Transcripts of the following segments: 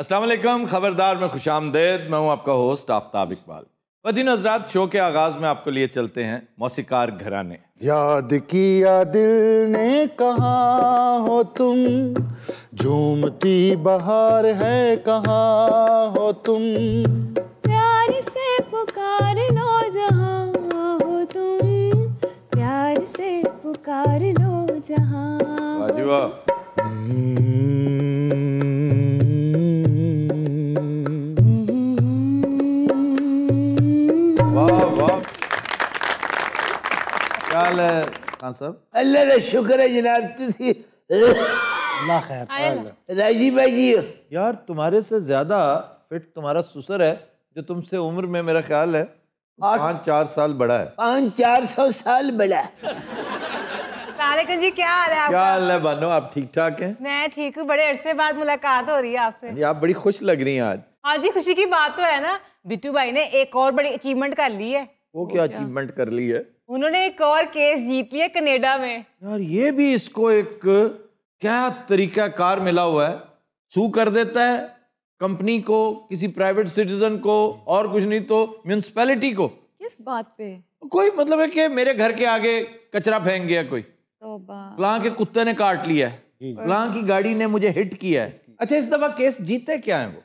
असलम खबरदार में खुश आमदेद मैं हूँ आपका होस्ट आफ्ताब इकबाल बदिन हजरात शो के आगाज में आपको लिए चलते हैं मौसीकार घराने याद किया दिल ने कहा हो तुम झूमती बहार है कहा हो तुम प्यार से पुकार लो जहां हो तुम प्यार से पुकार लो जहाँ खान साहब अल्लाह का शुक्र है जनाब तुसी अल्लाह खैर राजी भाई जी यार तुम्हारे से ज़्यादा फिट तुम्हारा सुसर है जो तुमसे उम्र में मेरा ख्याल है पाँच चार साल बड़ा है पाँच चार सौ साल बड़ा जी क्या हाल है आपका? क्या हाल है बानो आप ठीक ठाक हैं मैं ठीक हूँ बड़े अरसे बाद मुलाकात हो रही है आपसे आप बड़ी खुश लग रही हैं आज हाँ जी खुशी की बात तो है ना बिट्टू भाई ने एक और बड़ी अचीवमेंट कर ली है वो क्या अचीवमेंट कर ली है उन्होंने एक और केस जीत लिया कनेडा में यार ये भी इसको एक क्या तरीका कार मिला हुआ है सू कर देता है कंपनी को किसी प्राइवेट सिटीजन को और कुछ नहीं तो म्यूनसिपैलिटी को किस बात पे कोई मतलब है कि मेरे घर के आगे कचरा फेंक गया कोई तो फलां के कुत्ते ने काट लिया है फलां की गाड़ी ने मुझे हिट किया है अच्छा इस दफा केस जीते क्या है वो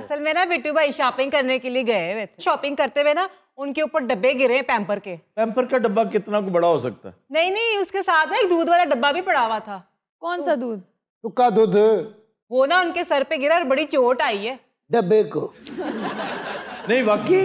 असल में ना बिट्टू भाई शॉपिंग करने के लिए गए हुए थे शॉपिंग करते हुए ना उनके ऊपर डब्बे गिरे पैम्पर के पैम्पर का डब्बा कितना को बड़ा हो सकता है नहीं नहीं उसके साथ एक दूध वाला डब्बा भी पड़ा हुआ था कौन सा दूध तुक्का तो दूध वो ना उनके सर पे गिरा और बड़ी चोट आई है डब्बे को नहीं वाकई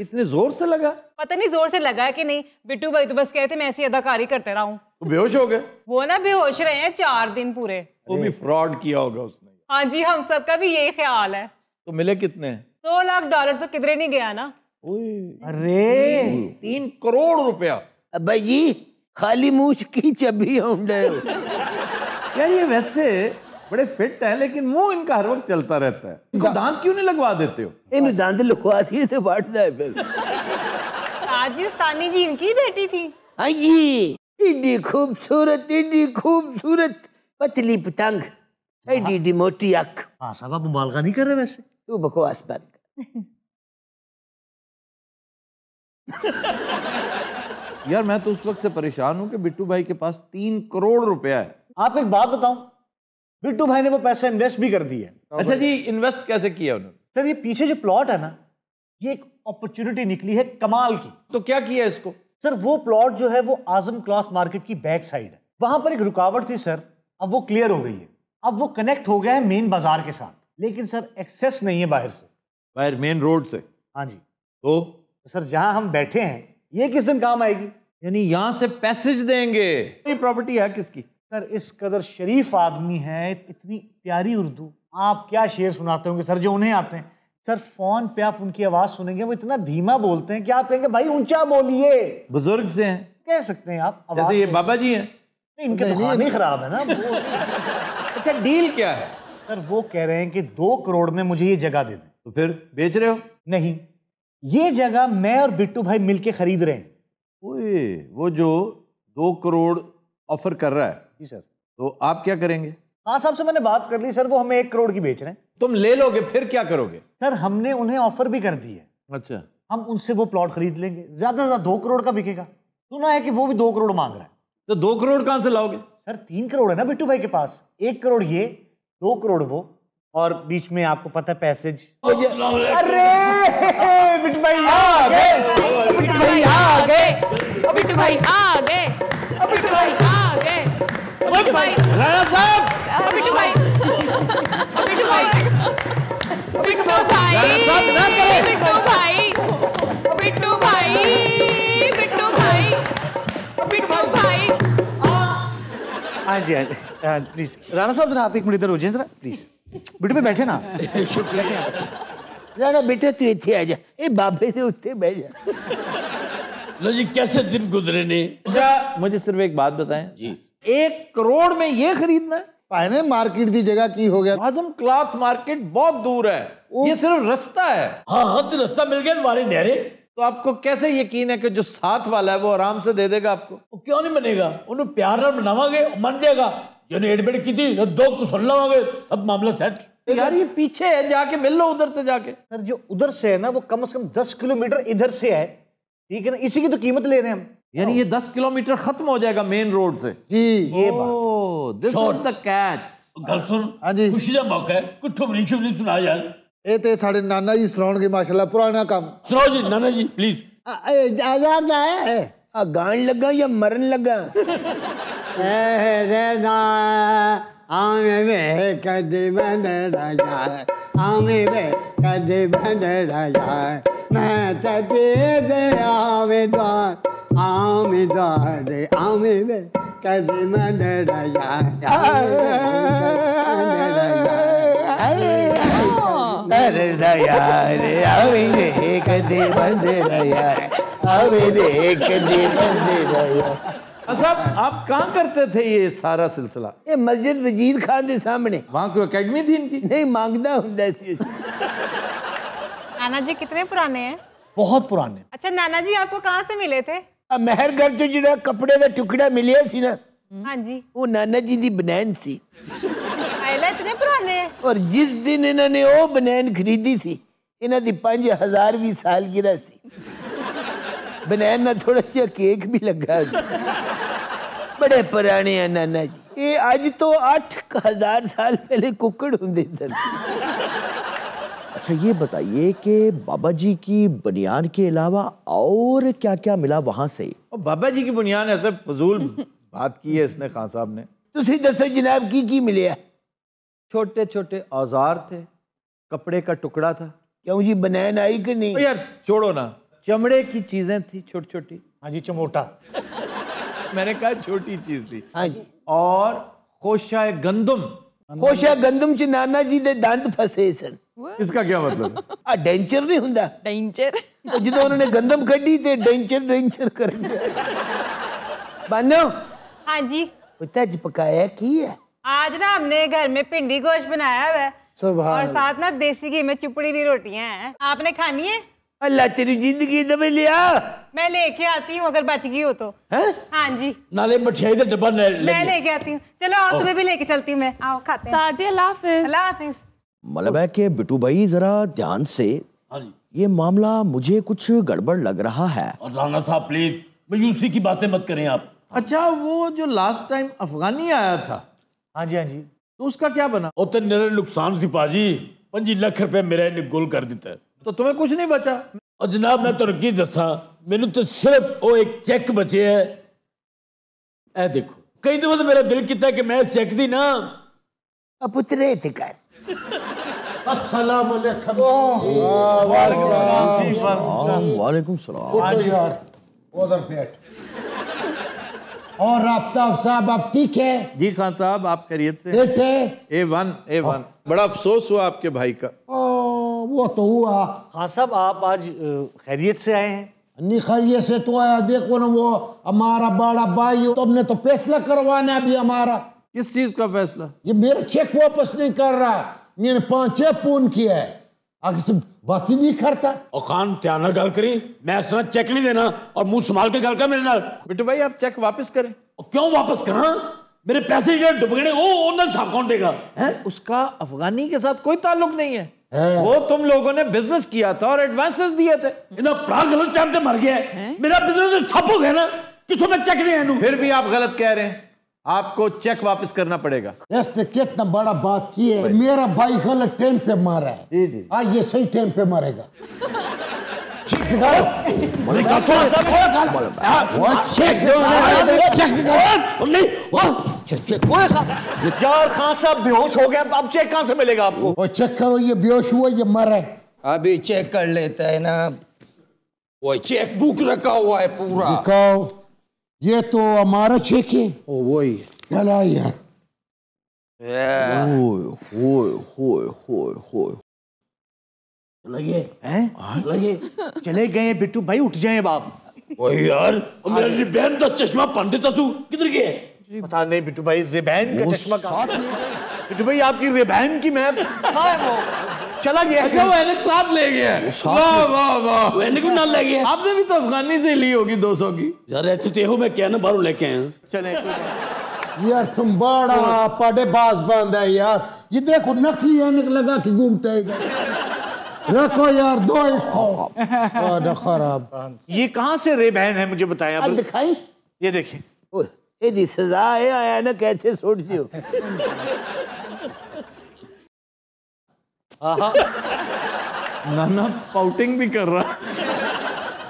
इतने जोर से लगा पता नहीं जोर से लगा है कि नहीं बिट्टू भाई तो बस कह रहे थे मैं ऐसी अदाकारी करते रहा हूँ तो बेहोश हो गए वो ना बेहोश रहे हैं चार दिन पूरे वो तो भी फ्रॉड किया होगा उसने हाँ जी हम सबका भी यही ख्याल है तो मिले कितने दो लाख डॉलर तो किधरे नहीं गया ना अरे तीन करोड़ रुपया भाई खाली मूछ की चबी यार ये वैसे बड़े फिट हैं लेकिन मुंह इनका हर वक्त चलता रहता है इनको दांत क्यों नहीं लगवा देते हो इन दांत लगवा दिए तो बांट जाए फिर राजस्थानी जी इनकी बेटी थी हाँ जी इडी खूबसूरत इडी खूबसूरत पतली पतंग एडी मोटी अख हाँ साहब आप मुबालका नहीं कर रहे वैसे तू बकवास बंद यार मैं तो उस वक्त से परेशान हूं कि बिट्टू भाई के पास तीन करोड़ रुपया है आप एक बात बताओ बिट्टू भाई ने वो पैसा इन्वेस्ट भी कर दिया अच्छा जी इन्वेस्ट कैसे किया उन्होंने सर ये पीछे जो प्लॉट है ना ये एक अपॉर्चुनिटी निकली है कमाल की तो क्या किया इसको सर वो प्लॉट जो है वो आजम क्लॉथ मार्केट की बैक साइड है वहां पर एक रुकावट थी सर अब वो क्लियर हो गई है अब वो कनेक्ट हो गया है मेन बाजार के साथ लेकिन सर एक्सेस नहीं है बाहर से बाहर मेन रोड से हाँ जी तो सर जहां हम बैठे हैं ये किस दिन काम आएगी यानी यहां से पैसेज देंगे ये प्रॉपर्टी है किसकी सर इस कदर शरीफ आदमी है इतनी प्यारी उर्दू आप क्या शेर सुनाते होंगे सर जो उन्हें आते हैं सर फोन पे आप उनकी आवाज सुनेंगे वो इतना धीमा बोलते हैं कि आप कहेंगे भाई ऊंचा बोलिए बुजुर्ग से हैं कह सकते हैं आप जैसे ये बाबा जी हैं इनके तो खाने खराब है ना अच्छा डील क्या है सर वो कह रहे हैं कि दो करोड़ में मुझे ये जगह दे दें तो फिर बेच रहे हो नहीं ये जगह मैं और बिट्टू भाई मिलके खरीद रहे हैं ओए वो जो दो करोड़ ऑफर कर रहा है जी सर तो आप क्या करेंगे हाँ साहब से मैंने बात कर ली सर वो हमें एक करोड़ की बेच रहे हैं तुम ले लोगे फिर क्या करोगे सर हमने उन्हें ऑफर भी कर दी है अच्छा हम उनसे वो प्लॉट खरीद लेंगे ज्यादा से ज्यादा दो करोड़ का बिकेगा सुना है कि वो भी दो करोड़ मांग रहा है तो दो करोड़ कहाँ से लाओगे सर तीन करोड़ है ना बिट्टू भाई के पास एक करोड़ ये दो करोड़ वो और बीच में आपको पता है पैसेज अरे बिट भाई आ गए बिट भाई आ गए बिट भाई आ गए बिट भाई आ गए बिट भाई राणा साहब बिट भाई बिट भाई बिट भाई बिट भाई हाँ जी हाँ जी प्लीज हाँ, राणा साहब जरा आप एक मिनट इधर हो जाए जरा प्लीज बेटे पे बैठे ना शुक्रिया राणा बेटे तू इतने आ जा ए बाबे से उठते बैठ जा लो जी कैसे दिन गुजरे ने अच्छा मुझे सिर्फ एक बात बताएं जी एक करोड़ में ये खरीदना पहने मार्केट की जगह की हो गया आजम क्लॉथ मार्केट बहुत दूर है ये सिर्फ रास्ता है हाँ हाँ तो रास्ता मिल गया तुम्हारे नहरे तो आपको कैसे यकीन है कि जो साथ वाला है वो आराम से दे देगा आपको क्यों नहीं मनेगा उन्हें प्यार मनावागे मन जाएगा ਜਾਏਗਾ एडमिट की थी तो दो ਕੁ सुन लवागे सब मामला सेट तो यार ये पीछे है जाके मिल लो उधर से जाके सर जो उधर से है ना वो कम से कम दस किलोमीटर इधर से है ठीक है ना इसी की तो कीमत ले रहे हैं हम यानी ये दस किलोमीटर खत्म हो जाएगा मेन रोड से जी ये दिस इज द कैच गल सुन हाँ जी खुशी का मौका है कुछ नहीं शुमरी सुना यार ਇਹ ਤੇ ਸਾਡੇ ਨਾਨਾ ਜੀ ਸੁਣਾਉਣਗੇ ਮਾਸ਼ਾਅੱਲਾ ਪੁਰਾਣਾ ਕੰਮ ਸੁਣਾਓ ਜੀ ਨਾਨਾ ਜੀ ਪਲੀਜ਼ ਆਜ਼ਾਦ ਹੈ ਆ ਗਾਣ ਲੱਗਾ ਜਾਂ ਮਰਨ ਲੱਗਾ ਐ ਰੇਨਾ ਆਵੇਂ ਵੇ ਕਦੇ ਬੰਦ ਰਾਜਾ ਆਵੇਂ ਵੇ ਕਦੇ ਬੰਦ ਰਾਜਾ ਮੈਂ ਤੇ ਦੇ ਆਵੇਂ ਦਾ ਆਵੇਂ ਦਾ ਦੇ ਆਵੇਂ ਵੇ ਕਦੇ ਬੰਦ ਰਾਜਾ ਆਵੇਂ ਵੇ ਕਦੇ ਬੰਦ ਰਾਜਾ दया रे अवे एक दे बंद दया अवे एक दे बंद दया साहब अच्छा, आप कहाँ करते थे ये सारा सिलसिला ये मस्जिद वजीर खान के सामने वहाँ कोई एकेडमी थी इनकी नहीं मांगना होता होंगे नाना जी कितने पुराने हैं बहुत पुराने अच्छा नाना जी आपको कहाँ से मिले थे मेहरगढ़ ਮਹਿਰਗੜ੍ਹ जो कपड़े का टुकड़ा मिले ਮਿਲਿਆ ना हाँ जी वो नाना जी की बनैन सी और जिस दिन इन्होंने वो बनैन खरीदी थी इन्हों की पांच हजार भी साल गिरा सी बनैन ना थोड़ा जहा केक भी लगा बड़े पुराने नाना जी ये अज तो अठ हजार साल पहले कुकड़ होंगे सर अच्छा ये बताइए कि बाबा जी की बनियान के अलावा और क्या क्या मिला वहां से और बाबा जी की बुनियान है सर फजूल बात की है इसने खान साहब ने तुम दसो जनाब की की मिले है? छोटे छोटे औजार थे कपड़े का टुकड़ा था क्यों जी बनैन आई कि नहीं यार छोड़ो ना चमड़े की चीजें थी छोटी छोटी हाँ जी चमोटा मैंने कहा छोटी चीज थी हाँ जी और खोशा गंदम खोशा गंदम च नाना जी दे दांत फसे सन इसका क्या मतलब आ डेंचर नहीं ਹੁੰਦਾ ਡੈਂਚਰ जब उन्होंने गंदम कटी थे डेंचर डेंचर कर दिया ਗਿਆ हाँ जी ਪੁੱਤਾ जी पकाया की है आज ना हमने घर में पिंडी गोश्त बनाया है और साथ ना देसी घी में चुपड़ी हुई रोटियां हैं आपने खानी है अल्लाह तेरी जिंदगी दबे लिया मैं लेके आती हूँ अगर बच गई हो तो हाँ जी नाले मिठाई का डब्बा ले मैं लेके आती हूँ चलो आओ तुम्हें भी लेके चलती हूँ मैं आओ खाते हैं अल्लाह हाफिज अल्लाह हाफिज मतलब है कि बिटू भाई जरा ध्यान से हाँ ये मामला मुझे कुछ गड़बड़ लग रहा है और राणा साहब प्लीज मयूसी की बातें मत करें आप अच्छा वो जो लास्ट टाइम अफगानी आया था हाँ जी हाँ जी तो उसका क्या बना वो तो मेरा नुकसान सी पाजी पंजी लख रुपया मेरा इन्हें गोल कर दिता है तो तुम्हें कुछ नहीं बचा और जनाब मैं तुम की दसा मेनू तो सिर्फ वो एक चेक बचे है ए देखो कई दफा तो मेरा दिल किया कि मैं चेक दी ना पुत्रे थे कर वालेकुम सलाम वालेकुम सलाम उधर बैठ और आफ्ताब साहब आप ठीक है जी खान साहब आप खैरियत से ए वन ए वन बड़ा अफसोस हुआ आपके भाई का ओ वो तो हुआ खान साहब आप आज खैरियत से आए हैं नहीं खैरियत से तो आया देखो ना वो हमारा बड़ा भाई तुमने तो, तो फैसला करवाना अभी हमारा किस चीज का फैसला ये मेरा चेक वापस नहीं कर रहा मैंने पांच चेक फोन किया है अगर बात ही नहीं करता और खान ध्यान गल करी मैं इस चेक नहीं देना और मुंह संभाल के गल कर मेरे नाल बिटू भाई आप चेक वापस करें और क्यों वापस करा मेरे पैसे जो डुब वो ओनर साहब कौन देगा हैं उसका अफगानी के साथ कोई ताल्लुक नहीं है वो तुम लोगों ने बिजनेस किया था और एडवांसेस दिए थे इना इन्हें गलत टाइम पे मर गया है मेरा बिजनेस तो ठप हो गया ना किसों में चेक नहीं है फिर भी आप गलत कह रहे हैं आपको चेक वापस करना पड़ेगा कितना बड़ा बात की है मेरा भाई गलत टाइम पे मारा है जी जी आज ये सही टाइम पे मारेगा हाँ, चार खान साहब बेहोश हो गए अब चेक से मिलेगा आपको चेक करो ये बेहोश हुआ ये मर है अभी चेक कर लेते हैं ना वो चेक बुक रखा हुआ है पूरा ये तो हमारा चेक है ओ वो ही चला यार लगे हैं हाँ। लगे चले गए बिट्टू भाई उठ जाए बाप वही यार मेरा रिबैन का चश्मा पंडित तू किधर गया पता नहीं बिट्टू भाई रिबैन का चश्मा कहां जो तो भाई आपकी बहन की मैप हाँ, वो चला गया है अच्छा, वो एनक साथ ले गया वाह वाह वाह वो एनक ना ले गया आपने भी तो अफगानी से ली होगी 200 की यार ऐसे तो मैं क्या ना बारू लेके हैं चले यार तुम बड़ा पड़े बाज बंद है यार ये देखो नकली एनक लगा के घूमते रखो यार दो इसको और खराब ये कहाँ से रेबैन है मुझे बताएं आप दिखाई ये देखिए ਇਹਦੀ ਸਜ਼ਾ ਇਹ ਆਇਆ ਨਾ ਕੈਥੇ ਸੁੱਟ ਦਿਓ ਆਹਾ नाना पाउटिंग भी कर रहा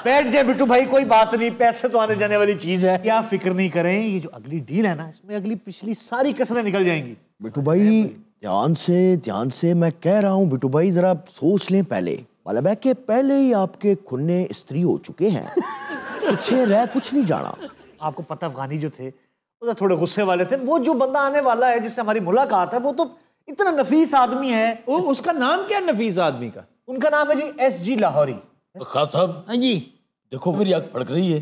बैठ जाए बिट्टू भाई कोई बात नहीं पैसे तो आने जाने वाली चीज है क्या फिक्र नहीं करें ये जो अगली डील है ना इसमें अगली पिछली सारी कसरें निकल जाएंगी बिट्टू भाई ध्यान से ध्यान से मैं कह रहा हूँ बिट्टू भाई जरा सोच लें पहले मतलब है कि पहले ही आपके खुन्ने स्त्री हो चुके हैं पीछे रह कुछ नहीं जाना आपको पता अफगानी जो थे वो थोड़े गुस्से वाले थे वो जो बंदा आने वाला है जिससे हमारी मुलाकात है वो तो इतना नफीस आदमी है वो उसका नाम क्या नफीस आदमी का उनका नाम है G S G Lahori Khan साहब हाँ जी देखो मेरी आँख भड़क रही है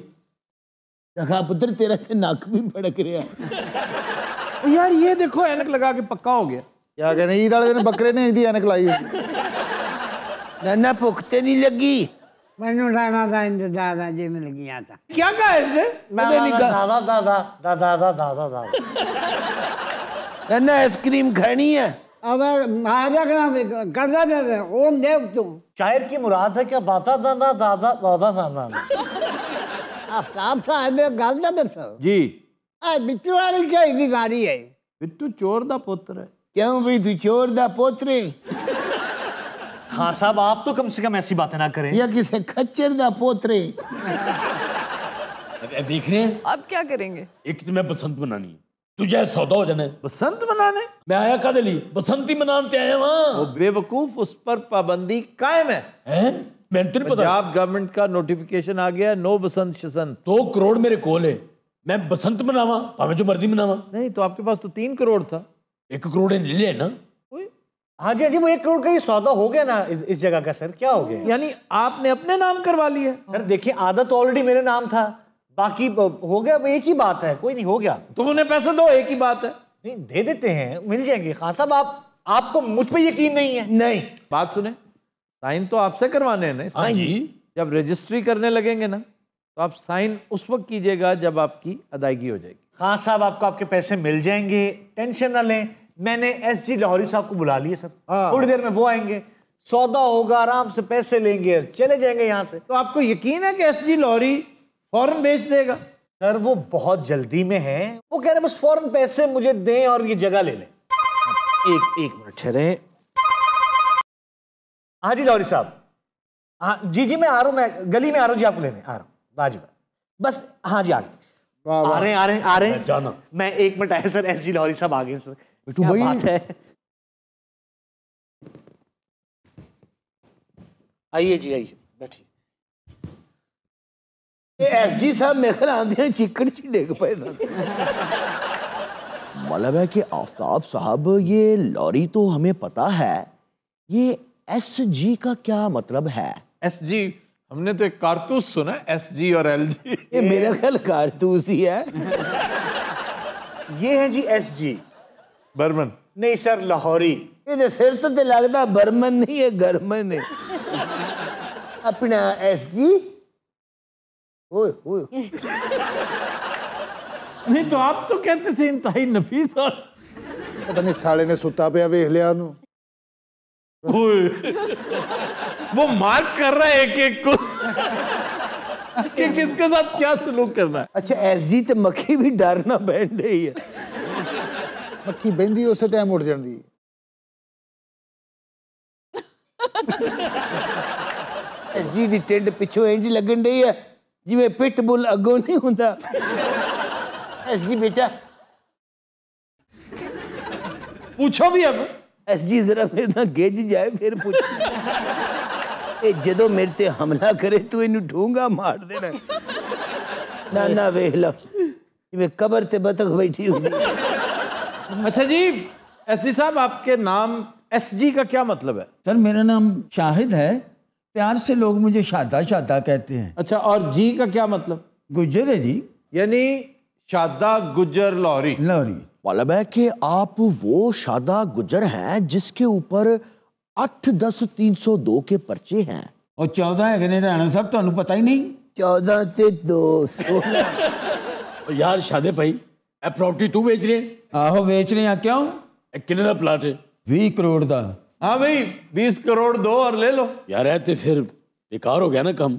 देखा पुत्र तेरा से नाक भी भड़क रहा है यार ये देखो एनक लगा के पक्का हो गया क्या कहने ईद वाले दिन बकरे ने ईदी एनक लाई ना ना भुखते नहीं लगी मैंने नाना था इनके दादाजी मिल गया था क्या कहा इसने दादा दादा दादा दादा दादा दादा आइसक्रीम खानी है अब शायर की मुराद है क्या बाता दादा दादा दादा दादा आफ्ताब साहब गल दा दसो जी आ वाली क्या गाड़ी है बिट्टू चोर दा पुत्र क्यों भी तू चोर दा पोत्र खान हाँ साहब आप तो कम से कम ऐसी बातें ना करें या किसी खच्चर दा पोतरे देख रहे हैं अब क्या करेंगे एक तो मैं बसंत मनानी तुझे सौदा हो जाने बसंत मनाने मैं आया कद ली बसंती मनाने आया वहां वो बेवकूफ उस पर पाबंदी कायम है, हैं मैंने तो नहीं पता पंजाब गवर्नमेंट का नोटिफिकेशन आ गया नो बसंत शसंत दो करोड़ मेरे कोल है मैं बसंत मनावा भावे जो मर्जी मनावा नहीं तो आपके पास तो तीन करोड़ था एक करोड़ ने ले लिया ना हाँ जी हाँ जी वो एक करोड़ का ही सौदा हो गया ना इस, इस जगह का सर क्या हो गया यानी आपने अपने नाम करवा लिया सर देखिए आधा तो ऑलरेडी मेरे नाम था बाकी हो गया एक ही बात है कोई नहीं हो गया तुम तो उन्हें पैसे दो एक ही बात है नहीं दे देते हैं मिल जाएंगे खान हाँ, साहब आप आपको मुझ पर यकीन नहीं है नहीं बात सुने साइन तो आपसे करवाने हैं ना हाँ जी जब रजिस्ट्री करने लगेंगे ना तो आप साइन उस वक्त कीजिएगा जब आपकी अदायगी हो जाएगी खान हाँ, साहब आपको आपके पैसे मिल जाएंगे टेंशन ना लें मैंने एस जी लाहौरी साहब को बुला लिया सर हाँ। थोड़ी देर में वो आएंगे सौदा होगा आराम से पैसे लेंगे चले जाएंगे यहाँ से तो आपको यकीन है कि एस जी लाहौरी फौरन बेच देगा सर वो बहुत जल्दी में है वो कह रहे बस फौरन पैसे मुझे दें और ये जगह ले लें एक एक मिनट ठहरे हाँ जी लाहौरी साहब हाँ जी जी मैं आ रहा हूँ मैं गली में आ रहा हूँ जी आपको लेने आ रहा हूँ बाजी बस हाँ जी आ गए आ रहे हैं आ रहे हैं आ रहे हैं मैं एक मिनट आया सर एस जी लाहौरी साहब आ गए सर बेटू भाई बात है आइए जी आइए बैठिए एस जी साहब मेरे ख्याल आंधियाँ चिकड़ ची डेग पाए मतलब है कि आफ्ताब साहब ये लॉरी तो हमें पता है ये एस जी का क्या मतलब है एस जी हमने तो एक कारतूस सुना एस जी और एल जी ये मेरा ख्याल कारतूस ही है ये है जी एस जी बर्मन नहीं सर लाहौरी ये तो सिर तो लगता बर्मन नहीं है गर्मन है अपना एस जी ओए ओए नहीं तो आप तो कहते थे इंतहाई नफीस और पता नहीं साले ने सुता पे वेख लिया वो मार्क कर रहा है एक एक को कि किसके साथ क्या सलूक करना है अच्छा एस जी तो मक्खी भी डरना बैंड ही है ਮੱਖੀ ਬੈੰਦੀ ਉਸੇ ਟਾਈਮ ਉੱਡ ਜਾਂਦੀ ਜੀ ਦੀ ਟਿੰਡ ਪਿੱਛੋਂ ਇੰਜ ਲੱਗਣ ਡਈ ਆ ਜਿਵੇਂ ਅੱਗੋਂ ਨਹੀਂ ਹੁੰਦਾ ਐਸ ਜੀ ਬੇਟਾ मेरे गिज जाए फिर पूछ ए मेरे ते हमला करे तू इन डूंगा मार देना ना ना वेख लो जिवें कबर ते बतख बैठी हुंदी अच्छा जी एस जी साहब आपके नाम एस जी का क्या मतलब है सर मेरा नाम शाहिद है प्यार से लोग मुझे शादा शादा कहते हैं अच्छा और जी का क्या मतलब गुजर है जी यानी शादा गुजर लॉरी लॉरी मतलब है कि आप वो शादा गुजर हैं जिसके ऊपर अठ दस तीन सौ दो के पर्चे हैं और चौदह है राणा साहब तुम्हें तो पता ही नहीं चौदह से दो सोलह यार शादे भाई ਪ੍ਰੋਪਰਟੀ ਤੂੰ ਵੇਚ ਰਿਹਾ ਆਹੋ ਵੇਚ ਰਹੇ ਆ ਕਿਉਂ ਇਹ ਕਿੰਨੇ ਦਾ ਪਲਾਟ ਹੈ 20 ਕਰੋੜ ਦਾ हाँ भाई बीस करोड़ दो और ले लो यार है तो फिर बेकार हो गया ना कम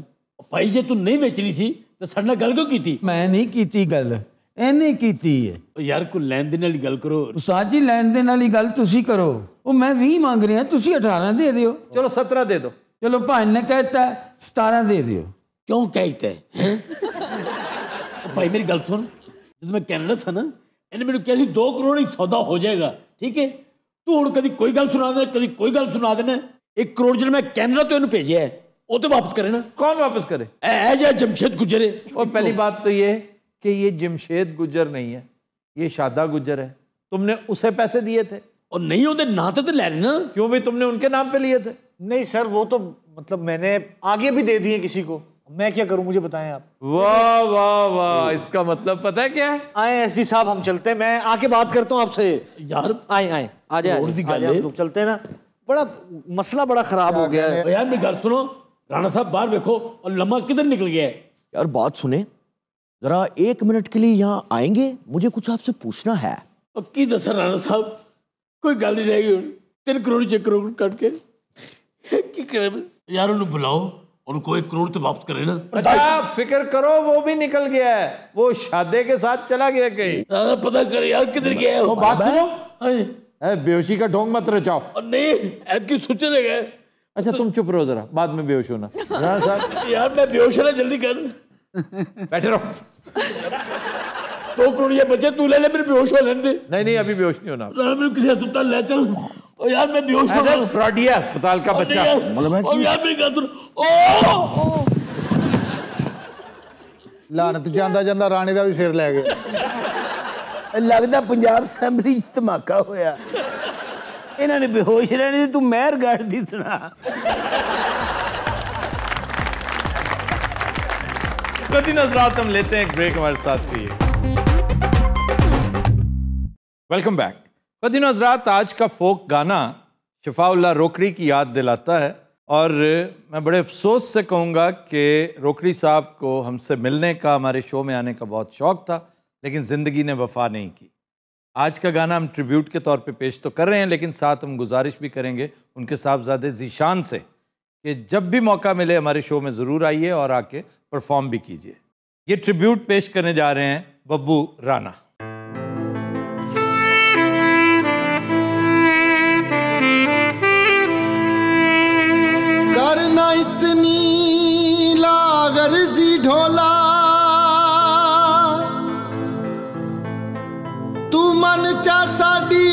भाई जे तू नहीं बेचनी थी तो साढ़े गल क्यों की थी? ਮੈਂ ਨਹੀਂ ਕੀਤੀ ਗੱਲ ਇਹਨੇ ਕੀਤੀ ਹੈ ਉਹ यार कोई ਲੈਣ ਦੇਣ ਵਾਲੀ ਗੱਲ ਕਰੋ ਉਸਤਾਦ ਜੀ ਲੈਣ ਦੇਣ ਵਾਲੀ ਗੱਲ ਤੁਸੀਂ ਕਰੋ ਉਹ ਮੈਂ 20 ਮੰਗ ਰਿਹਾ ਤੁਸੀਂ 18 ਦੇ ਦਿਓ चलो सत्रह दे दो ਚਲੋ ਭਾਈ ਨੇ ਕਹਿਤਾ 17 ਦੇ ਦਿਓ क्यों कहते हैं हैं? भाई मेरी गल सुन ਜਦੋਂ मैं कैनेडा था ना इन्हें मैंने क्या दो करोड़ ही सौदा हो जाएगा ठीक है तू हूँ कभी कोई गल सुना देना कभी कोई गल सुना देना एक करोड़ जन मैं कैनेडा तो ਤੋਂ भेजे है वो तो वापस करे ना कौन वापस करे ऐ जमशेद है और पहली बात तो ये कि ये जमशेद गुजर नहीं है ये शादा गुजर है तुमने उसे पैसे दिए थे और नहीं होते नाते तो ले रहे ना क्यों भी तुमने उनके नाम पे लिए थे नहीं सर वो तो मतलब मैंने आगे भी दे दिए किसी को मैं क्या करूं मुझे बताएं आप वाह वाह वाह इसका मतलब पता है क्या आए एस जी साहब हम चलते हैं मैं आके बात करता हूं आपसे यार आए आए आ जाए लोग चलते हैं ना बड़ा मसला बड़ा खराब हो गया है यार मेरी बात सुनो राणा साहब बाहर देखो और लम्हा किधर निकल गया है यार बात सुने जरा एक मिनट के लिए यहाँ आएंगे मुझे कुछ आपसे पूछना है अब की दसा राणा साहब कोई गल नहीं रहेगी तीन करोड़ छह करोड़ कट के की करे यार उन्होंने बुलाओ उनको एक करोड़ तो वापस करे ना अच्छा फिक्र करो वो भी निकल गया है वो शादे के साथ चला गया कहीं पता कर यार किधर गया है वो बात सुनो बेहोशी का ढोंग मत रचाओ नहीं ऐत की सोच रह गए अच्छा तुम चुप रहो जरा बाद में बेहोश होना राणा हाँ, साहब यार मैं बेहोश होना जल्दी कर बैठे रहो दो करोड़ ये बचे तू ले ले मेरे बेहोश हो लेने दे नहीं नहीं अभी बेहोश नहीं होना राणा मेरे किसी अस्पताल ले चल और यार मैं बेहोश हो गया फ्रॉडिया अस्पताल का बच्चा मतलब और यार मेरी गदर ओ ਲਾਨਤ ਜਾਂਦਾ ਜਾਂਦਾ ਰਾਣੀ ਦਾ ਵੀ ਸਿਰ ਲੈ ਗਏ ਲੱਗਦਾ ਪੰਜਾਬ ਅਸੈਂਬਲੀ 'ਚ ਧਮਾਕਾ ਹੋਇਆ ਇਹਨਾਂ ਨੇ ਬੇਹੋਸ਼ ਰਹਿਣੇ ਤੂੰ ਮਹਿਰ ਗੜ कभी नजरात हम लेते हैं एक ब्रेक हमारे साथ की वेलकम बैक खुदी नजरात आज का फोक गाना शफाउल्ला रोकड़ी की याद दिलाता है और मैं बड़े अफसोस से कहूँगा कि रोकड़ी साहब को हमसे मिलने का हमारे शो में आने का बहुत शौक़ था लेकिन ज़िंदगी ने वफा नहीं की आज का गाना हम ट्रिब्यूट के तौर पे पेश तो कर रहे हैं लेकिन साथ हम गुजारिश भी करेंगे उनके साहबजादे जीशान से कि जब भी मौका मिले हमारे शो में ज़रूर आइए और आके परफॉर्म भी कीजिए ये ट्रिब्यूट पेश करने जा रहे हैं बब्बू राना इतनी लागर्जी ढोला तू मन चा साडी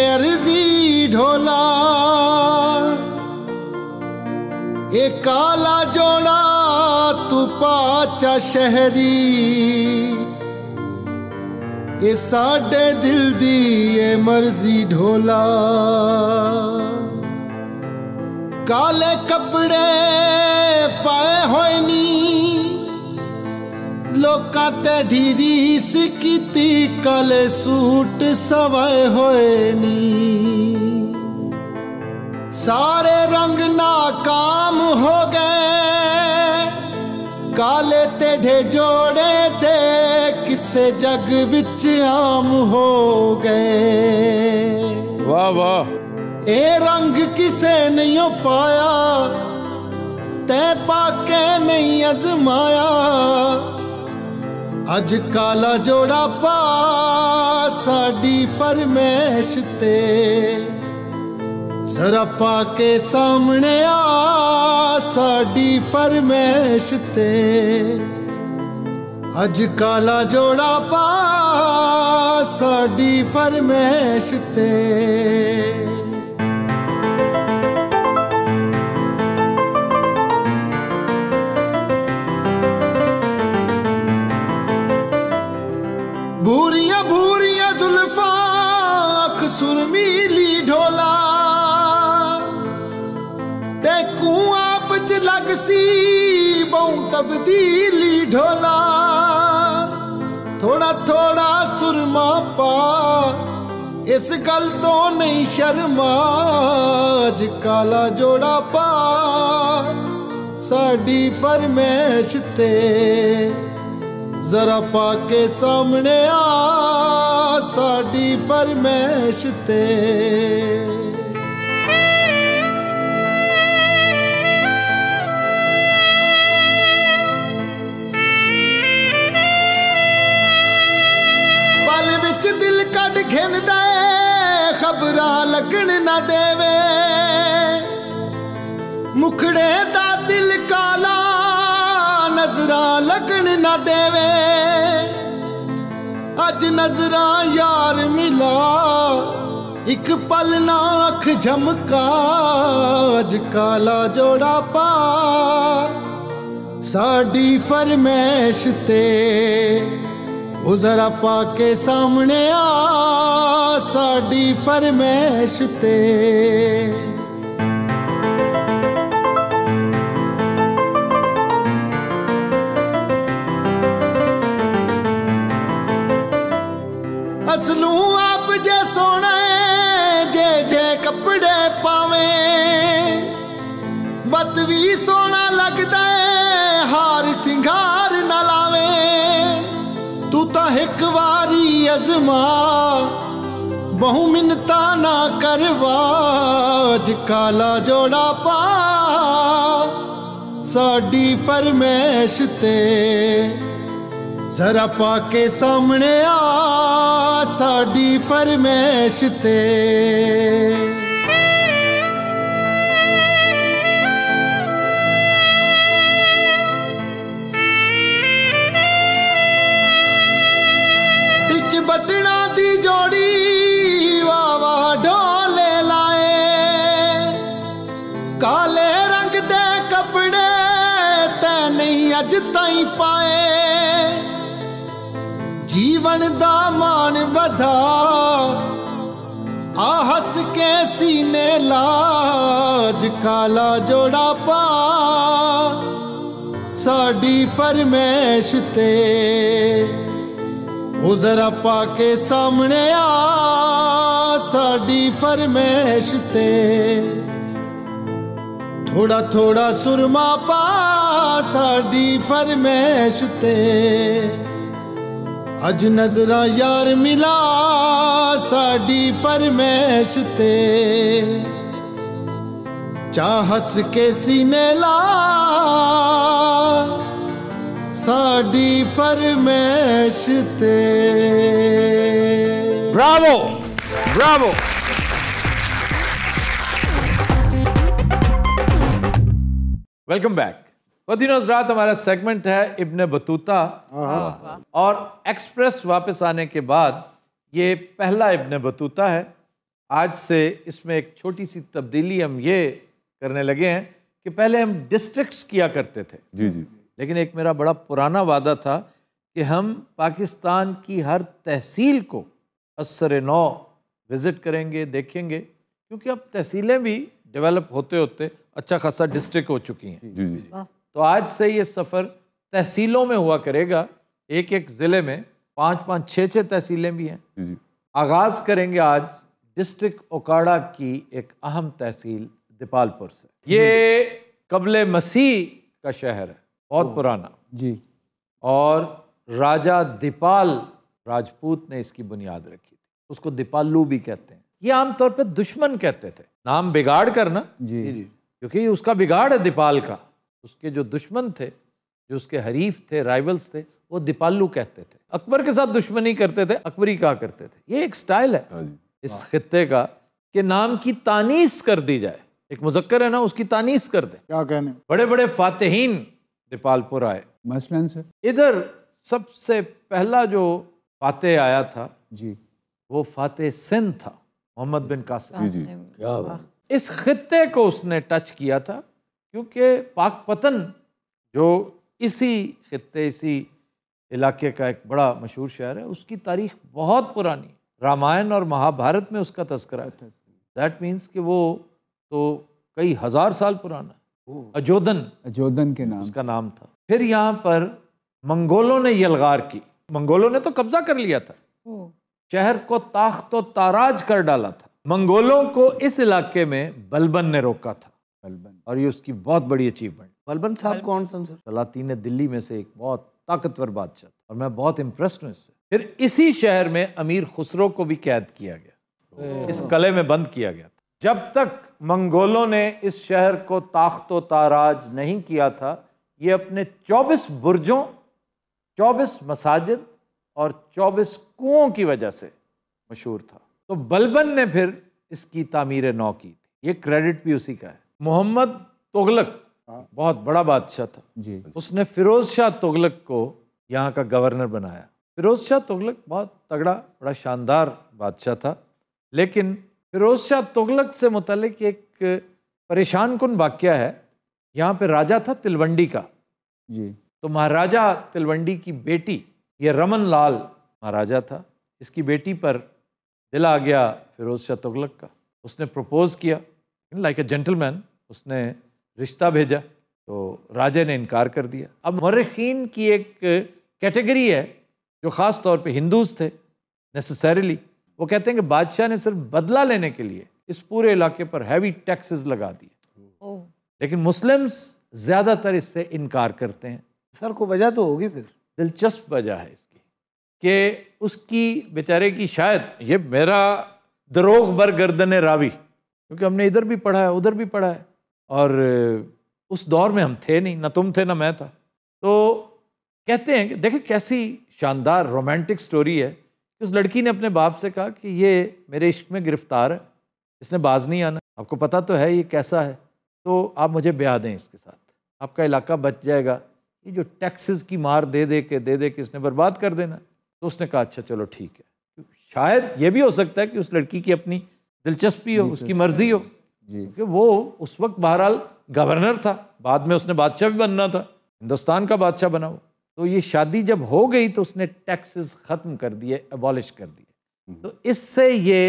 अर्जी ढोला ए काला जोड़ा तू पाचा शहरी ये साडे दिल दी ये मर्जी ढोला ਕਾਲੇ ਕੱਪੜੇ ਪਾਏ ਹੋਏ ਨੀ ਲੋਕਾਂ ਤੇ ਢੀਰੀਸ ਕੀਤੀ ਕਾਲੇ ਸੂਟ ਸਵਾਏ ਹੋਏ ਨੀ ਸਾਰੇ ਰੰਗ ਨਾ ਕਾਮ ਹੋ ਗਏ ਕਾਲੇ ਤੇ ਢੇ ਜੋੜੇ ਤੇ ਕਿਸੇ ਜਗ ਵਿੱਚ ਆਮ ਹੋ ਗਏ ਵਾਹ ਵਾਹ ਇਹ ਰੰਗ ਕਿਸੇ ਨਹੀਂ ਪਾਇਆ ਤੈ ਪਾ ਕੇ ਨਹੀਂ ਅਜ਼ਮਾਇਆ ਅੱਜ ਕਾਲਾ ਜੋੜਾ ਪਾ ਸਾਡੀ ਫਰਮੈਸ਼ ਤੇ ਸਰਾ ਪਾ ਕੇ ਸਾਹਮਣੇ ਆ ਸਾਡੀ ਫਰਮੈਸ਼ ਤੇ ਅੱਜ ਕਾਲਾ ਜੋੜਾ ਪਾ ਸਾਡੀ ਫਰਮੈਸ਼ ਤੇ नसीबों तब्दीली ढोला ਥੋੜਾ ਥੋੜਾ ਸੁਰਮਾ ਪਾ ਇਸ ਗੱਲ ਤੋਂ ਨਹੀਂ ਸ਼ਰਮਾ ਅੱਜ ਕਾਲਾ ਜੋੜਾ ਪਾ ਸਾਡੀ ਫਰਮੈਸ਼ ਤੇ ਜ਼ਰਾ ਪਾ ਕੇ ਸਾਹਮਣੇ ਆ ਸਾਡੀ ਫਰਮੈਸ਼ ਤੇ ਘਿੰਦਾ ਖਬਰਾਂ ਲੱਗਣ ਨਾ ਦੇਵੇ ਮੁਖੜੇ ਦਾ ਦਿਲ ਕਾਲਾ ਨਜ਼ਰਾਂ ਲੱਗਣ ਨਾ ਦੇਵੇ ਅੱਜ ਨਜ਼ਰਾਂ ਯਾਰ ਮਿਲਾ ਇੱਕ ਪਲ ਨਾ ਅੱਖ ਝਮਕਾ ਅਜ ਕਾਲਾ ਜੋੜਾ ਪਾ ਸਾਡੀ ਫਰਮੈਸ਼ ਤੇ ਉਹ ਜ਼ਰਾ ਪਾ ਕੇ ਸਾਹਮਣੇ ਆ ਸਾਡੀ ਫਰਮੈਸ਼ ਤੇ ਅਸਲੂ ਆਪ ਜੇ ਸੋਹਣਾ ਜੇ ਜੇ ਕੱਪੜੇ ਪਾਵੇਂ ਵਤ ਵੀ ਸੋਹਣਾ ਲੱਗਦਾ ਹਾਰ ਸਿੰਘਾ ਅਜ਼ਮਾ ਬਹੁ ਮਿੰਤਾ ਨਾ ਕਰਵਾ ਕਰਵਾਜ ਕਾਲਾ ਜੋੜਾ ਪਾ ਸਾਡੀ ਫਰਮੈਸ਼ ਤੇ ਜ਼ਰਾ ਪਾ ਕੇ ਸਾਹਮਣੇ ਆ ਸਾਡੀ ਫਰਮੈਸ਼ ਤੇ ਦੀ ਜੋੜੀ ਵਾਵਾ ਢੋਲੇ ਲਾਏ ਕਾਲੇ ਰੰਗ ਦੇ ਕੱਪੜੇ ਤੈ ਨਹੀਂ ਅਜ ਤਾਈਂ ਪਾਏ ਜੀਵਨ ਦਾ ਮਾਨ ਵਧਾ ਆ ਹੱਸ ਕੇ ਸੀਨੇ ਲਾਜ ਕਾਲਾ ਜੋੜਾ ਪਾ ਸਾਡੀ ਫਰਮੈਸ਼ ਤੇ ਉਜ਼ਰਾ ਪਾ ਕੇ ਸਾਹਮਣੇ ਆ ਸਾਡੀ ਫਰਮੈਸ਼ ਤੇ ਥੋੜਾ ਥੋੜਾ ਸੁਰਮਾ ਪਾ ਸਾਡੀ ਫਰਮੈਸ਼ ਤੇ ਅਜ ਨਜ਼ਰਾਂ ਯਾਰ ਮਿਲਾ ਸਾਡੀ ਫਰਮੈਸ਼ ਤੇ ਚਾਹਸ ਕੇ ਸੀਨੇ ਲਾ ਸਾਡੀ ਫਰਮੈਸ਼ ਤੇ ਬਰਾਵੋ ਬਰਾਵੋ वेलकम बैक मदीनोज रात हमारा सेगमेंट है इब्ने बतूता हाँ। और एक्सप्रेस वापस आने के बाद ये पहला इब्ने बतूता है आज से इसमें एक छोटी सी तब्दीली हम ये करने लगे हैं कि पहले हम डिस्ट्रिक्ट्स किया करते थे जी जी लेकिन एक मेरा बड़ा पुराना वादा था कि हम पाकिस्तान की हर तहसील को असर नौ विज़िट करेंगे देखेंगे क्योंकि अब तहसीलें भी डेवलप होते होते अच्छा खासा डिस्ट्रिक्ट हो चुकी हैं हाँ। तो आज से ये सफ़र तहसीलों में हुआ करेगा एक एक ज़िले में पाँच पाँच छः छः तहसीलें भी हैं आगाज़ करेंगे आज डिस्ट्रिक्ट ओकाड़ा की एक अहम तहसील दीपालपुर से ये कबल मसीह का शहर है बहुत पुराना जी और राजा दीपाल राजपूत ने इसकी बुनियाद रखी थी उसको दीपालू भी कहते हैं ये आमतौर पर दुश्मन कहते थे नाम बिगाड़ करना जी क्योंकि उसका बिगाड़ है दीपाल का उसके जो दुश्मन थे जो उसके हरीफ थे राइवल्स थे वो दीपालू कहते थे अकबर के साथ दुश्मनी करते थे अकबरी कहा करते थे ये एक स्टाइल है हाँ इस खत्ते का कि नाम की तानीस कर दी जाए एक मुजक्कर है ना उसकी तानीस कर दे क्या कहने बड़े बड़े फातेहीन दीपालपुर आए मसलन सर इधर सबसे पहला जो फातेह आया था जी वो फाते सिंध था मोहम्मद बिन कासिम जी जी इस खत्ते को उसने टच किया था क्योंकि पाक पतन जो इसी खत्ते इसी इलाके का एक बड़ा मशहूर शहर है उसकी तारीख बहुत पुरानी रामायण और महाभारत में उसका तस्करा है दैट मीन्स कि वो तो कई हज़ार साल पुराना अजोधन अजोधन के नाम उसका नाम था फिर यहाँ पर मंगोलों ने यलगार की मंगोलों ने तो कब्जा कर लिया था शहर को ताख्त ताराज कर डाला था मंगोलों को इस इलाके में बलबन ने रोका था बलबन और ये उसकी बहुत बड़ी अचीवमेंट बलबन साहब कौन सन सर सलातीन दिल्ली में से एक बहुत ताकतवर बादशाह था और मैं बहुत इम्प्रेस्ड हूँ इससे फिर इसी शहर में अमीर खुसरो को भी कैद किया गया इस कले में बंद किया गया जब तक मंगोलों ने इस शहर को ताख्त ताराज नहीं किया था ये अपने 24 बुर्जों 24 मसाजिद और 24 कुओं की वजह से मशहूर था तो बलबन ने फिर इसकी तामीर नौ की थी ये क्रेडिट भी उसी का है मोहम्मद तुगलक हाँ। बहुत बड़ा बादशाह था जी उसने फिरोज शाह तुगलक को यहाँ का गवर्नर बनाया फिरोज शाह तुगलक बहुत तगड़ा बड़ा शानदार बादशाह था लेकिन फिरोज शाह तुगलक से मुतलिक एक परेशान कन वाक्य है यहाँ पे राजा था तिलवंडी का जी तो महाराजा तिलवंडी की बेटी ये रमन लाल महाराजा था इसकी बेटी पर दिल आ गया फिरोज शाह तुगलक का उसने प्रपोज किया लाइक ए जेंटलमैन उसने रिश्ता भेजा तो राजे ने इनकार कर दिया अब मरखीन की एक कैटेगरी है जो ख़ास तौर पे हिंदूज थे नेसेसरीली वो कहते हैं कि बादशाह ने सिर्फ बदला लेने के लिए इस पूरे इलाके पर हैवी टैक्सेस लगा दिए लेकिन मुस्लिम्स ज़्यादातर इससे इनकार करते हैं सर को वजह तो होगी फिर दिलचस्प वजह है इसकी कि उसकी बेचारे की शायद ये मेरा दरोग बर गर्दन रावी क्योंकि हमने इधर भी पढ़ा है उधर भी पढ़ा है और उस दौर में हम थे नहीं ना तुम थे ना मैं था तो कहते हैं कि देखिए कैसी शानदार रोमांटिक स्टोरी है कि उस लड़की ने अपने बाप से कहा कि ये मेरे इश्क में गिरफ्तार है इसने बाज नहीं आना आपको पता तो है ये कैसा है तो आप मुझे ब्याह दें इसके साथ आपका इलाका बच जाएगा ये जो टैक्सेस की मार दे दे के दे दे के इसने बर्बाद कर देना तो उसने कहा अच्छा चलो ठीक है शायद ये भी हो सकता है कि उस लड़की की अपनी दिलचस्पी हो उसकी मर्जी हो क्योंकि वो उस वक्त बहरहाल गवर्नर था बाद में उसने बादशाह भी बनना था हिंदुस्तान का बादशाह बना वो तो ये शादी जब हो गई तो उसने टैक्सेस ख़त्म कर दिए एबॉलिश कर दिए हम्म। तो इससे ये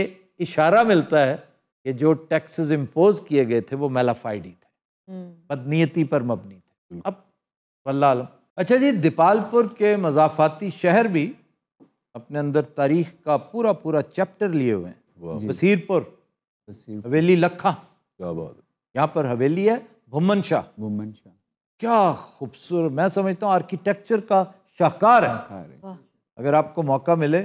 इशारा मिलता है कि जो टैक्सेस इम्पोज किए गए थे वो मेलाफाइडी थे बदनीयती हम्म। पर मबनी थे अब वल्ला आलम अच्छा जी दीपालपुर के मजाफाती शहर भी अपने अंदर तारीख का पूरा पूरा चैप्टर लिए हुए हैं बसीरपुर हवेली लखा क्या बात यहाँ पर हवेली है भुमन शाह भुमन शाह क्या खूबसूरत मैं समझता हूँ आर्किटेक्चर का शाहकार है अगर आपको मौका मिले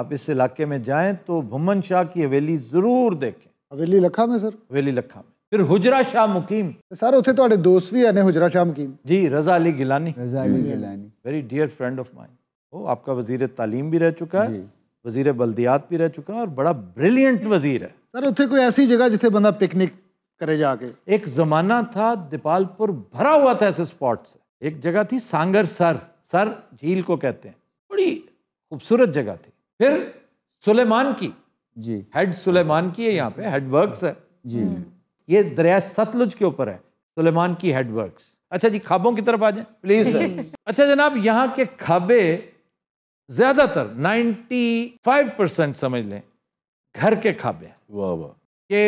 आप इस इलाके में जाएं तो भुमन शाह की हवेली जरूर देखें हवेली लखा में सर हवेली लखा में फिर हुजरा शाह मुकीम तो सर उसे तो दोस्त भी है Hujra Shah Muqeem ji Raza Ali Gilani Raza Ali Gilani very dear friend of mine वो आपका वजीर तालीम भी रह चुका है वजीर बल्दियात भी रह चुका है और बड़ा ब्रिलियंट वजीर है सर उ कोई ऐसी जगह जिथे बंदा पिकनिक करे जाके एक जमाना था दीपालपुर भरा हुआ था ऐसे स्पॉट से एक जगह थी सांगर सर सर झील को कहते हैं बड़ी खूबसूरत जगह थी फिर सुलेमान की जी हेड सुलेमान की है यहाँ पे हेड वर्क्स है जी हम्म। ये दरिया सतलुज के ऊपर है सुलेमान की हेड वर्क्स अच्छा जी खाबों की तरफ आ जाए प्लीज अच्छा जनाब यहाँ के खाबे ज्यादातर 95 परसेंट समझ लें घर के खाबे वाह वाह के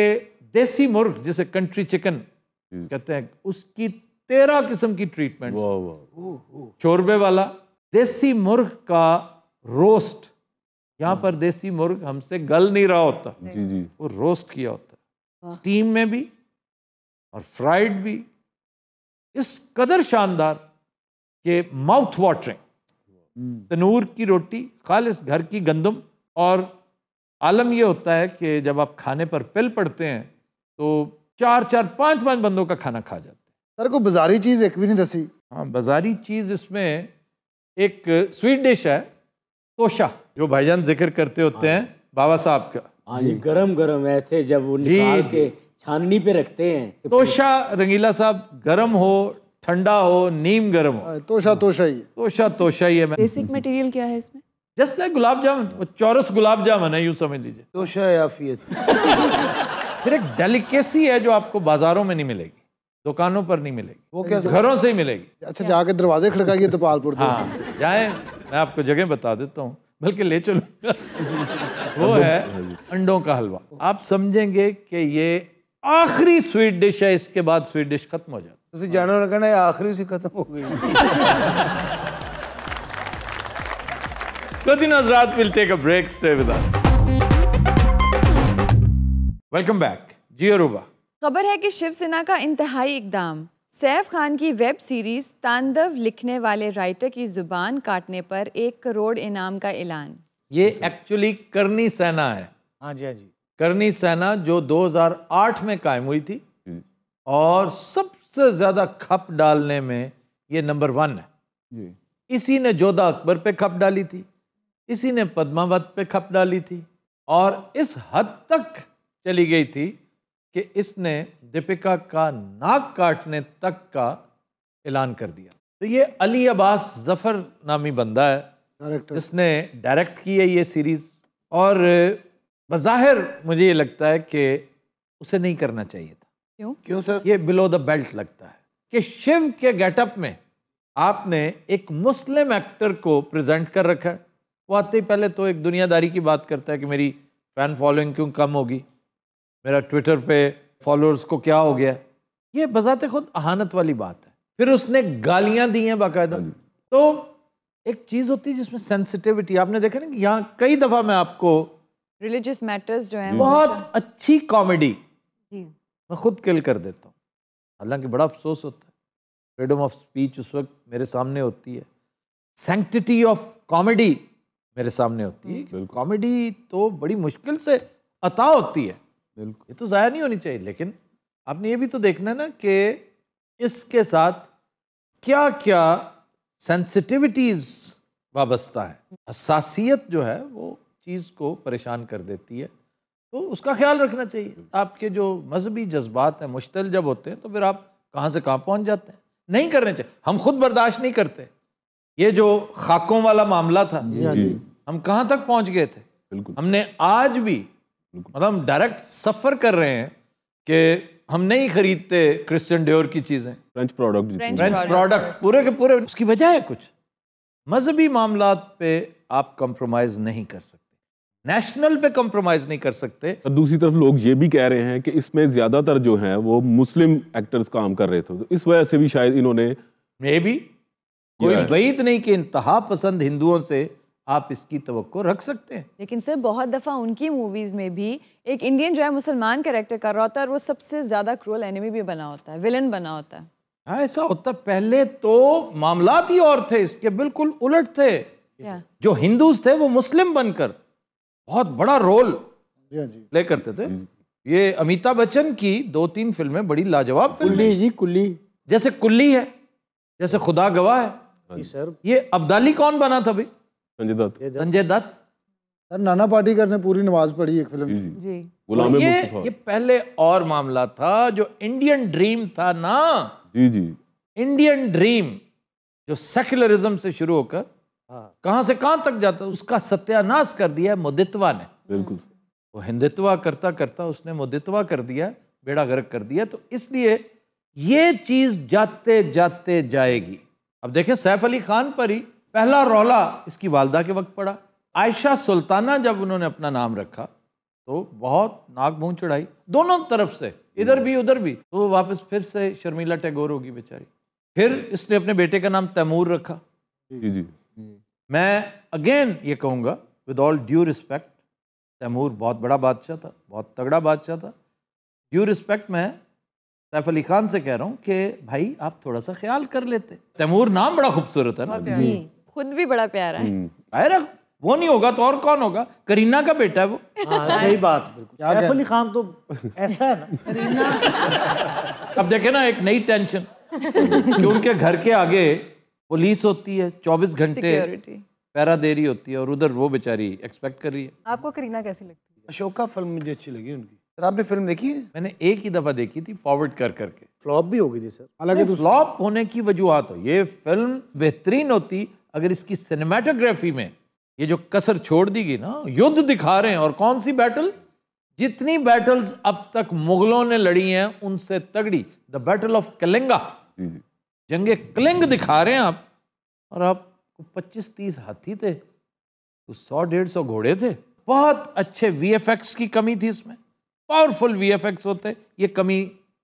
देसी मुर्ग जिसे कंट्री चिकन hmm. कहते हैं उसकी तेरह किस्म की ट्रीटमेंट चोरबे वाला देसी मुर्ग का रोस्ट यहाँ पर देसी मुर्ग हमसे गल नहीं रहा होता जी जी वो रोस्ट किया होता स्टीम में भी और फ्राइड भी इस कदर शानदार के माउथ वाटरिंग hmm। तनूर की रोटी खालिश घर की गंदम और आलम यह होता है कि जब आप खाने पर पिल पड़ते हैं तो चार चार पांच पांच बंदों का खाना खा जाते सर को बाजारी चीज़ एक भी नहीं दसी हाँ बाजारी चीज़ इसमें एक स्वीट डिश है तोशा जो भाईजान जिक्र करते होते हैं बाबा साहब का हाँ गरम गरम ऐसे जब वो के छाननी पे रखते हैं तोशा रंगीला साहब गरम हो ठंडा हो नीम गरम हो तोशा तोशा ही तोशा तोशा ही है बेसिक मटेरियल क्या है इसमें जस्ट लाइक गुलाब जामुन चौरस गुलाब जामुन है यूँ समझ लीजिए तोशा या फिर फिर एक डेलिकेसी है जो आपको बाजारों में नहीं मिलेगी दुकानों पर नहीं मिलेगी वो कैसे घरों से ही मिलेगी अच्छा जाके दरवाजे खड़काइए तो पालपुर हाँ जाए मैं आपको जगह बता देता हूँ बल्कि ले चलो वो है अंडों का हलवा आप समझेंगे कि ये आखिरी स्वीट डिश है इसके बाद स्वीट डिश खत्म हो जाती ਤੁਸੀਂ ਜਾਣੋ कहना ਕਹਣਾ ਆਖਰੀ ਸੀ ਖਤਮ ਹੋ ਗਈ ਕਦੀ ਨਜ਼ਰਾਤ will take a break stay with us welcome back जी अरूबा खबर है कि शिवसेना का इंतहाई इकदाम सैफ खान की वेब सीरीज तांडव लिखने वाले राइटर की जुबान काटने पर एक करोड़ इनाम का ऐलान ये एक्चुअली करनी सेना है हाँ जी हाँ जी करनी सेना जो 2008 में कायम हुई थी और सबसे ज्यादा खप डालने में ये नंबर वन है इसी ने जोधा अकबर पे खप डाली थी इसी ने पद्मावत पे खप डाली थी और इस हद तक चली गई थी कि इसने दीपिका का नाक काटने तक का ऐलान कर दिया तो ये अली अब्बास जफर नामी बंदा है डायरेक्टर इसने डायरेक्ट की है ये सीरीज़ और बज़ाहिर मुझे ये लगता है कि उसे नहीं करना चाहिए था क्यों क्यों सर ये बिलो द बेल्ट लगता है कि शिव के गेटअप में आपने एक मुस्लिम एक्टर को प्रेजेंट कर रखा है वो आते ही पहले तो एक दुनियादारी की बात करता है कि मेरी फैन फॉलोइंग क्यों कम होगी मेरा ट्विटर पे फॉलोअर्स को क्या हो गया ये बजाते खुद अहानत वाली बात है फिर उसने गालियां दी हैं बाकायदा हाँ तो एक चीज़ होती है जिसमें सेंसिटिविटी आपने देखा ना कि यहाँ कई दफ़ा मैं आपको रिलीजियस मैटर्स जो है बहुत अच्छी कॉमेडी मैं खुद किल कर देता हूँ हालांकि बड़ा अफसोस होता है फ्रीडम ऑफ स्पीच उस वक्त मेरे सामने होती है सेंटिटी ऑफ कॉमेडी मेरे सामने होती है कॉमेडी तो बड़ी मुश्किल से अता होती है बिल्कुल ये तो ज़ाया नहीं होनी चाहिए लेकिन आपने ये भी तो देखना है ना कि इसके साथ क्या क्या सेंसिटिविटीज़ वाबस्ता है हसासीत जो है वो चीज़ को परेशान कर देती है तो उसका ख्याल रखना चाहिए आपके जो मजहबी जज्बात हैं मुश्तल जब होते हैं तो फिर आप कहाँ से कहाँ पहुँच जाते हैं नहीं करने चाहिए हम खुद बर्दाश्त नहीं करते ये जो खाकों वाला मामला था जी, जी। हम कहाँ तक पहुँच गए थे बिल्कुल हमने आज भी मतलब हम डायरेक्ट सफ़र कर रहे हैं कि हम नहीं खरीदते क्रिश्चियन ड्योर की चीज़ें फ्रेंच प्रोडक्ट फ्रेंच प्रोडक्ट पूरे के पूरे उसकी वजह है कुछ मजहबी मामला पे आप कंप्रोमाइज़ नहीं कर सकते नेशनल पे कंप्रोमाइज नहीं कर सकते और दूसरी तरफ लोग ये भी कह रहे हैं कि इसमें ज्यादातर जो है वो मुस्लिम एक्टर्स काम कर रहे थे तो इस वजह से भी शायद इन्होंने मे भी कोई वही नहीं कि इंतहा पसंद हिंदुओं से आप इसकी तो रख सकते हैं लेकिन सर बहुत दफ़ा उनकी मूवीज़ में भी एक इंडियन जो है मुसलमान करेक्टर कर रहा होता है और वो सबसे ज़्यादा क्रूअल एनिमी भी बना होता है विलन बना होता है हाँ ऐसा होता पहले तो मामला ही और थे इसके बिल्कुल उलट थे जो हिंदूज थे वो मुस्लिम बनकर बहुत बड़ा रोल प्ले हाँ करते थे ये अमिताभ बच्चन की दो तीन फिल्में बड़ी लाजवाब फिल्म कुल्ली जी कुल्ली जैसे कुल्ली है जैसे खुदा गवाह है सर हाँ ये अब्दाली कौन बना था भाई संजय दत्त संजय दत्त सर नाना पाटेकर ने पूरी नमाज पढ़ी एक फिल्म जी, जी। गुलाम तो ये ये पहले और मामला था जो इंडियन ड्रीम था ना जी जी इंडियन ड्रीम जो सेक्युलरिज्म से शुरू होकर हाँ। कहां से कहां तक जाता उसका सत्यानाश कर दिया मुदित्वा ने बिल्कुल वो हिंदुत्वा करता करता उसने मुदित्वा कर दिया बेड़ा गर्क कर दिया तो इसलिए ये चीज जाते जाते जाएगी अब देखें सैफ अली खान पर ही पहला रौला इसकी वालदा के वक्त पड़ा आयशा सुल्ताना जब उन्होंने अपना नाम रखा तो बहुत नाक मुंह चढ़ाई दोनों तरफ से इधर भी उधर भी तो वापस फिर से शर्मिला टैगोर होगी बेचारी फिर इसने अपने बेटे का नाम तैमूर रखा जी जी मैं अगेन ये कहूँगा with all due respect Timur बहुत बड़ा बादशाह था बहुत तगड़ा बादशाह था ड्यू रिस्पेक्ट मैं सैफ अली खान से कह रहा हूँ कि भाई आप थोड़ा सा ख्याल कर लेते तैमूर नाम बड़ा खूबसूरत है ना जी खुद भी बड़ा प्यारा है हम्म। रख वो नहीं होगा तो और कौन होगा करीना का बेटा है वो हाँ, सही बात बिल्कुल खान तो ऐसा है ना करीना अब देखे ना एक नई टेंशन कि उनके घर के आगे पुलिस होती है चौबीस घंटे पैरा दे रही होती है और उधर वो बेचारी एक्सपेक्ट कर रही है आपको करीना कैसी लगती है अशोका फिल्म मुझे अच्छी लगी उनकी सर आपने फिल्म देखी है मैंने एक ही दफा देखी थी फॉरवर्ड कर करके फ्लॉप भी हो गई थी सर हालांकि फ्लॉप तो होने की वजुहत हो ये फिल्म बेहतरीन होती अगर इसकी सिनेमाटोग्राफी में ये जो कसर छोड़ दी गई ना युद्ध दिखा रहे हैं और कौन सी बैटल जितनी बैटल्स अब तक मुगलों ने लड़ी हैं उनसे तगड़ी द बैटल ऑफ कलिंगा जंगे कलिंग दिखा रहे हैं आप और आपको पच्चीस तीस हाथी थे तो सौ डेढ़ सौ घोड़े थे बहुत अच्छे वी की कमी थी इसमें पावरफुल वी होते ये कमी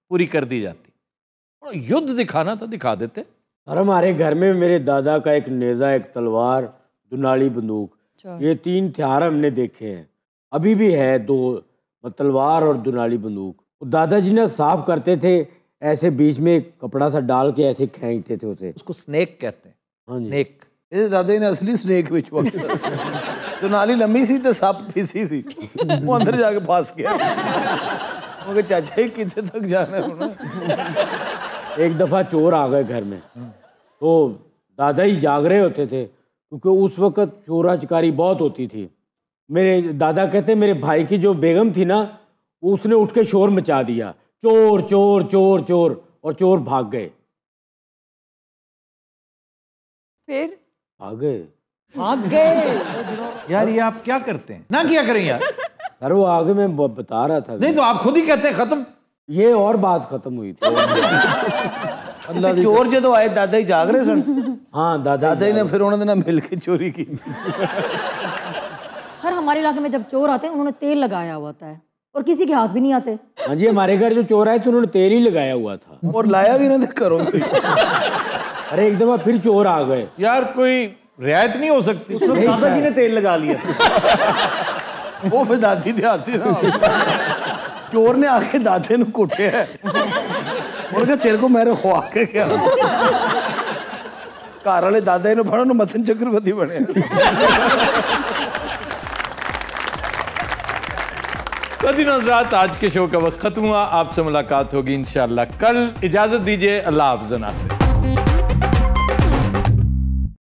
पूरी कर दी जाती युद्ध दिखाना था दिखा देते और हमारे घर में मेरे दादा का एक नेज़ा एक तलवार दुनाली बंदूक अच्छा। ये तीन हथियार हमने देखे हैं अभी भी है दो मतलब तलवार और दुनाली बंदूक तो दादाजी ना साफ करते थे ऐसे बीच में कपड़ा सा डाल के ऐसे खेचते थे उसे उसको स्नेक कहते हैं हाँ जी स्नेक ये दादा ਨੇ ਅਸਲੀ ਸਨੇਕ ਵਿੱਚ ਵਗਦਾ तो ਨਾਲੀ ਲੰਮੀ सी ਤੇ ਸੱਪ ਫਿੱਸੀ ਸੀ ਉਹ ਅੰਦਰ ਜਾ ਕੇ ਫਸ ਗਿਆ ਉਹ ਕਿ ਚਾਚਾ ਇਹ ਕਿੱਥੇ एक दफ़ा चोर आ गए घर में तो दादा ही जाग रहे होते थे क्योंकि उस वक़्त चोरा चकारी बहुत होती थी मेरे दादा कहते मेरे भाई की जो बेगम थी ना उसने उठ के शोर मचा दिया चोर चोर चोर चोर और चोर भाग गए फिर भाग गए भाग गए यार ये आप क्या करते हैं ना क्या करें यार सर वो आगे मैं बता रहा था नहीं तो आप खुद ही कहते हैं खत्म ये और बात खत्म हुई थी ਅੱਲਾ ਚੋਰ ਜਦੋਂ ਆਏ ਦਾਦਾ ਹੀ ਜਾਗ ਰਹੇ ਸਨ ਹਾਂ दादा ਦਾਦਾ ਹੀ ਨੇ ਫਿਰ ਉਹਨਾਂ ਦੇ ਨਾਲ ਮਿਲ हर हमारे इलाके में जब चोर आते हैं उन्होंने तेल लगाया हुआ था और किसी के हाथ भी नहीं आते हाँ जी हमारे घर जो चोर आए थे उन्होंने तेल ही लगाया हुआ था और लाया भी ना करो अरे एक दफा फिर चोर आ गए यार कोई रियायत नहीं हो सकती उस दादाजी ने तेल लगा लिया वो फिर दादी दे आती ना चोर ने आके दादे ने कुटे है तेरे को मेरे खुआ के क्या घर वाले दादे ने बना मथन चक्रवर्ती बने कदी नजरात आज के शो का वक्त खत्म हुआ आपसे मुलाकात होगी इन कल इजाजत दीजिए अल्लाह अफजना से